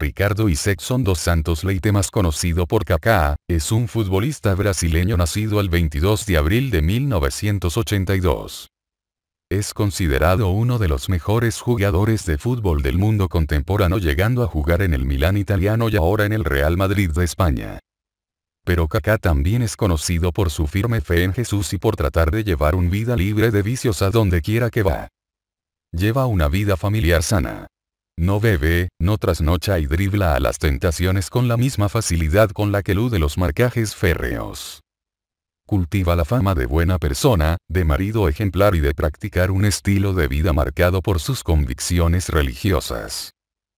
Ricardo son dos Santos Leite más conocido por Kaká, es un futbolista brasileño nacido el 22 de abril de 1982. Es considerado uno de los mejores jugadores de fútbol del mundo contemporáneo llegando a jugar en el Milán italiano y ahora en el Real Madrid de España. Pero Kaká también es conocido por su firme fe en Jesús y por tratar de llevar un vida libre de vicios a donde quiera que va. Lleva una vida familiar sana no bebe, no trasnocha y dribla a las tentaciones con la misma facilidad con la que elude los marcajes férreos. Cultiva la fama de buena persona, de marido ejemplar y de practicar un estilo de vida marcado por sus convicciones religiosas.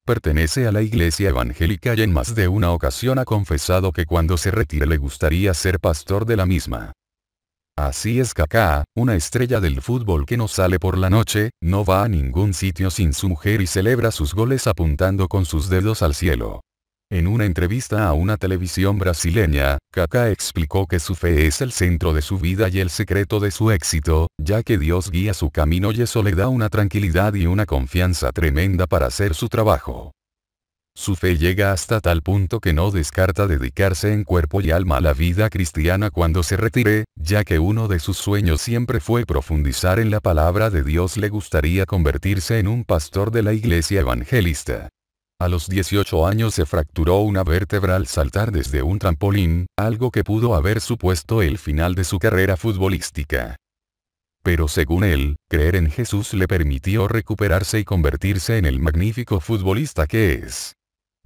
Pertenece a la iglesia evangélica y en más de una ocasión ha confesado que cuando se retire le gustaría ser pastor de la misma. Así es Kaká, una estrella del fútbol que no sale por la noche, no va a ningún sitio sin su mujer y celebra sus goles apuntando con sus dedos al cielo. En una entrevista a una televisión brasileña, Kaká explicó que su fe es el centro de su vida y el secreto de su éxito, ya que Dios guía su camino y eso le da una tranquilidad y una confianza tremenda para hacer su trabajo. Su fe llega hasta tal punto que no descarta dedicarse en cuerpo y alma a la vida cristiana cuando se retire, ya que uno de sus sueños siempre fue profundizar en la palabra de Dios le gustaría convertirse en un pastor de la iglesia evangelista. A los 18 años se fracturó una vértebra al saltar desde un trampolín, algo que pudo haber supuesto el final de su carrera futbolística. Pero según él, creer en Jesús le permitió recuperarse y convertirse en el magnífico futbolista que es.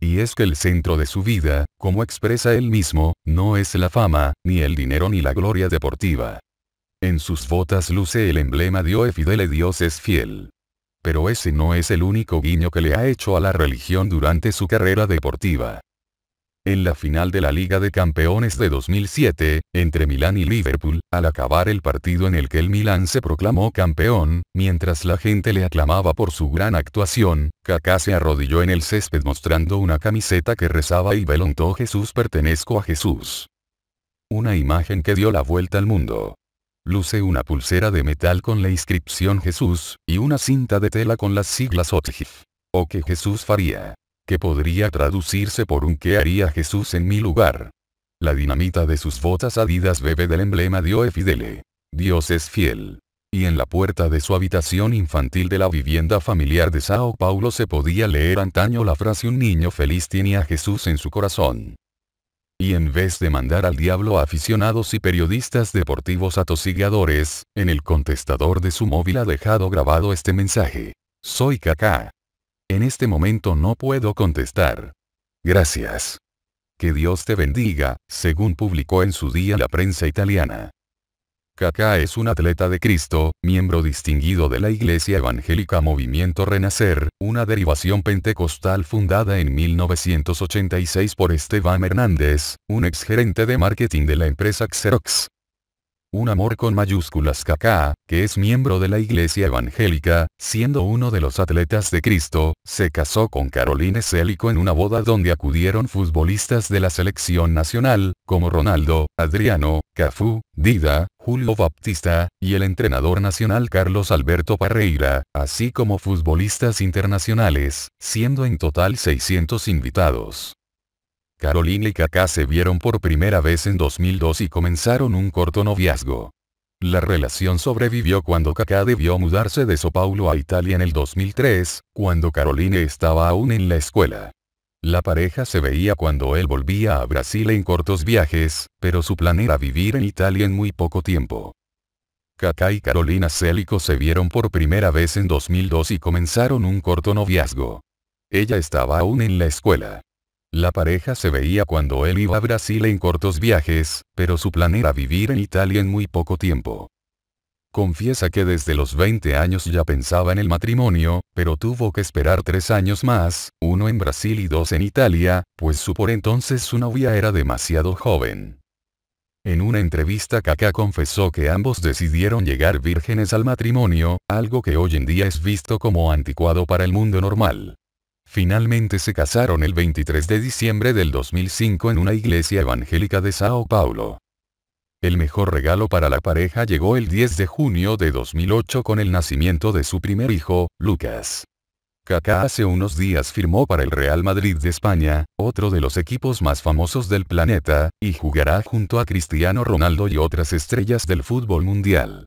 Y es que el centro de su vida, como expresa él mismo, no es la fama, ni el dinero ni la gloria deportiva. En sus botas luce el emblema Dios fidele Dios es fiel. Pero ese no es el único guiño que le ha hecho a la religión durante su carrera deportiva en la final de la Liga de Campeones de 2007, entre Milán y Liverpool, al acabar el partido en el que el Milán se proclamó campeón, mientras la gente le aclamaba por su gran actuación, Kaká se arrodilló en el césped mostrando una camiseta que rezaba y velontó Jesús pertenezco a Jesús. Una imagen que dio la vuelta al mundo. Luce una pulsera de metal con la inscripción Jesús, y una cinta de tela con las siglas OTGIF. O que Jesús faría que podría traducirse por un ¿qué haría Jesús en mi lugar? La dinamita de sus botas adidas bebe del emblema e Fidele. Dios es fiel. Y en la puerta de su habitación infantil de la vivienda familiar de Sao Paulo se podía leer antaño la frase un niño feliz tiene a Jesús en su corazón. Y en vez de mandar al diablo a aficionados y periodistas deportivos atosigadores, en el contestador de su móvil ha dejado grabado este mensaje. Soy caca. En este momento no puedo contestar. Gracias. Que Dios te bendiga, según publicó en su día la prensa italiana. Kaká es un atleta de Cristo, miembro distinguido de la Iglesia Evangélica Movimiento Renacer, una derivación pentecostal fundada en 1986 por Esteban Hernández, un exgerente de marketing de la empresa Xerox, un amor con mayúsculas Kaká, que es miembro de la Iglesia Evangélica, siendo uno de los atletas de Cristo, se casó con Caroline Célico en una boda donde acudieron futbolistas de la selección nacional, como Ronaldo, Adriano, Cafú, Dida, Julio Baptista, y el entrenador nacional Carlos Alberto Parreira, así como futbolistas internacionales, siendo en total 600 invitados. Carolina y Kaká se vieron por primera vez en 2002 y comenzaron un corto noviazgo. La relación sobrevivió cuando Kaká debió mudarse de São Paulo a Italia en el 2003, cuando Carolina estaba aún en la escuela. La pareja se veía cuando él volvía a Brasil en cortos viajes, pero su plan era vivir en Italia en muy poco tiempo. Kaká y Carolina Célico se vieron por primera vez en 2002 y comenzaron un corto noviazgo. Ella estaba aún en la escuela. La pareja se veía cuando él iba a Brasil en cortos viajes, pero su plan era vivir en Italia en muy poco tiempo. Confiesa que desde los 20 años ya pensaba en el matrimonio, pero tuvo que esperar tres años más, uno en Brasil y dos en Italia, pues su por entonces su novia era demasiado joven. En una entrevista Kaká confesó que ambos decidieron llegar vírgenes al matrimonio, algo que hoy en día es visto como anticuado para el mundo normal. Finalmente se casaron el 23 de diciembre del 2005 en una iglesia evangélica de Sao Paulo. El mejor regalo para la pareja llegó el 10 de junio de 2008 con el nacimiento de su primer hijo, Lucas. Kaká hace unos días firmó para el Real Madrid de España, otro de los equipos más famosos del planeta, y jugará junto a Cristiano Ronaldo y otras estrellas del fútbol mundial.